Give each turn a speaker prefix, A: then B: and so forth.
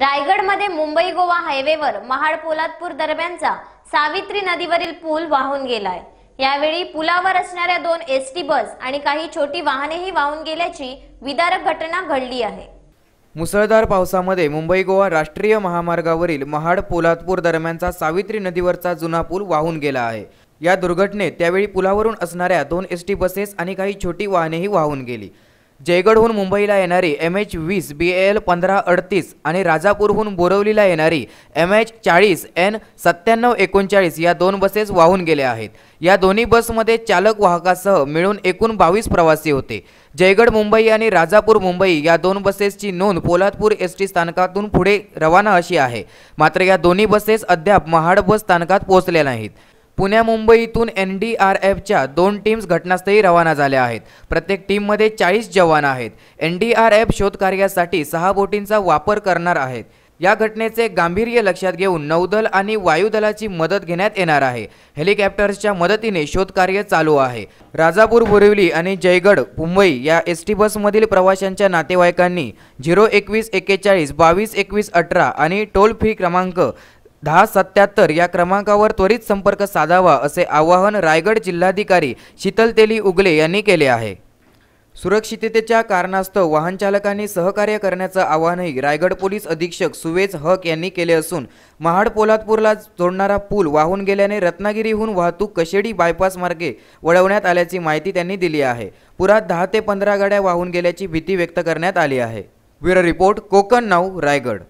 A: रायगडमध्ये मुंबई गोवा हायवेवर महाड पोलादपूर दरम्यानचा सावित्री नदीवरील पूल वाहून गेलाय यावेळी पुलावर असणाऱ्या दोन एस टी बस आणि काही छोटी वाहनेही वाहून गेल्याची विदारक घटना घडली आहे
B: मुसळधार पावसामध्ये मुंबई गोवा राष्ट्रीय महामार्गावरील महाड पोलादपूर दरम्यानचा सावित्री नदीवरचा जुना पूल वाहून गेला आहे या दुर्घटनेत त्यावेळी पुलावरून असणाऱ्या दोन एस टी बसेस आणि काही छोटी वाहनेही वाहून गेली जयगडहून मुंबईला येणारी एम एच वीस बी एल पंधरा अडतीस आणि राजापूरहून बोरवलीला येणारी एम एच चाळीस एन सत्त्याण्णव एकोणचाळीस या दोन बसेस वाहून गेल्या आहेत या दोन्ही बसमध्ये चालक वाहकासह मिळून एकूण बावीस प्रवासी होते जयगड मुंबई आणि राजापूर मुंबई या दोन बसेसची नोंद पोलादपूर एस टी स्थानकातून पुढे रवाना अशी आहे मात्र या दोन्ही बसेस अद्याप महाड बस स्थानकात पोहोचल्या नाहीत पुण्या मुंबईतून एन डी आर एफच्या दोन टीम्स घटनास्थळी रवाना झाल्या आहेत प्रत्येक टीममध्ये चाळीस जवान आहेत एन डी आर एफ शोधकार्यासाठी सहा बोटींचा वापर करणार आहेत या घटनेचे गांभीर्य लक्षात घेऊन नौदल आणि वायुदलाची मदत घेण्यात येणार आहे हेलिकॉप्टर्सच्या मदतीने शोधकार्य चालू आहे राजापूर बोरिवली आणि जयगड मुंबई या एस टी बसमधील प्रवाशांच्या नातेवाईकांनी झिरो एकवीस एक्केचाळीस बावीस एकवीस अठरा आणि टोल फ्री क्रमांक दहा सत्याहत्तर या क्रमांकावर त्वरित संपर्क साधावा असे आवाहन रायगड जिल्हाधिकारी शीतल तेली उगले यांनी केले आहे सुरक्षिततेच्या कारणास्तव वाहनचालकांनी सहकार्य करण्याचं आवाहनही रायगड पोलीस अधीक्षक सुवेज हक यांनी केले असून महाड पोलादपूरला जोडणारा पूल वाहून गेल्याने रत्नागिरीहून वाहतूक कशेडी बायपास मार्गे वळवण्यात आल्याची माहिती त्यांनी दिली आहे पुरात दहा ते पंधरा गाड्या वाहून गेल्याची भीती व्यक्त करण्यात आली आहे ब्युरो रिपोर्ट कोकण नाव रायगड